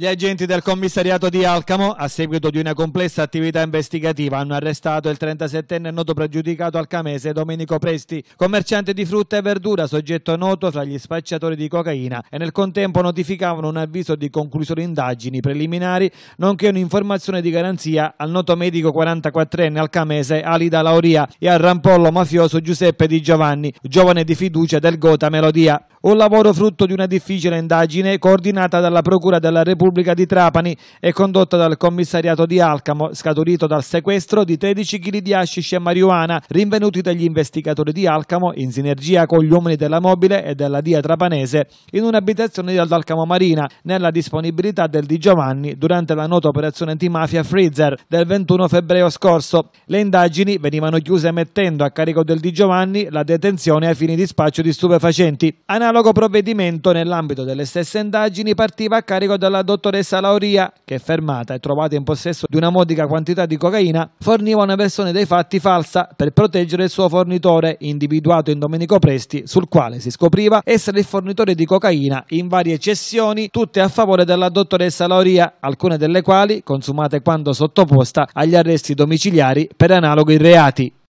Gli agenti del commissariato di Alcamo, a seguito di una complessa attività investigativa, hanno arrestato il 37enne noto pregiudicato alcamese Domenico Presti, commerciante di frutta e verdura, soggetto noto tra gli spacciatori di cocaina e nel contempo notificavano un avviso di conclusione indagini preliminari, nonché un'informazione di garanzia al noto medico 44enne alcamese Alida Lauria e al rampollo mafioso Giuseppe Di Giovanni, giovane di fiducia del Gota Melodia un lavoro frutto di una difficile indagine coordinata dalla Procura della Repubblica di Trapani e condotta dal commissariato di Alcamo, scaturito dal sequestro di 13 kg di hashish e marijuana rinvenuti dagli investigatori di Alcamo in sinergia con gli uomini della Mobile e della DIA Trapanese in un'abitazione di Alcamo Marina nella disponibilità del Di Giovanni durante la nota operazione antimafia Freezer del 21 febbraio scorso. Le indagini venivano chiuse mettendo a carico del Di Giovanni la detenzione ai fini di spaccio di stupefacenti. Analogo Analogo provvedimento nell'ambito delle stesse indagini partiva a carico della dottoressa Lauria che fermata e trovata in possesso di una modica quantità di cocaina forniva una versione dei fatti falsa per proteggere il suo fornitore individuato in Domenico Presti sul quale si scopriva essere il fornitore di cocaina in varie cessioni tutte a favore della dottoressa Lauria alcune delle quali consumate quando sottoposta agli arresti domiciliari per analoghi reati.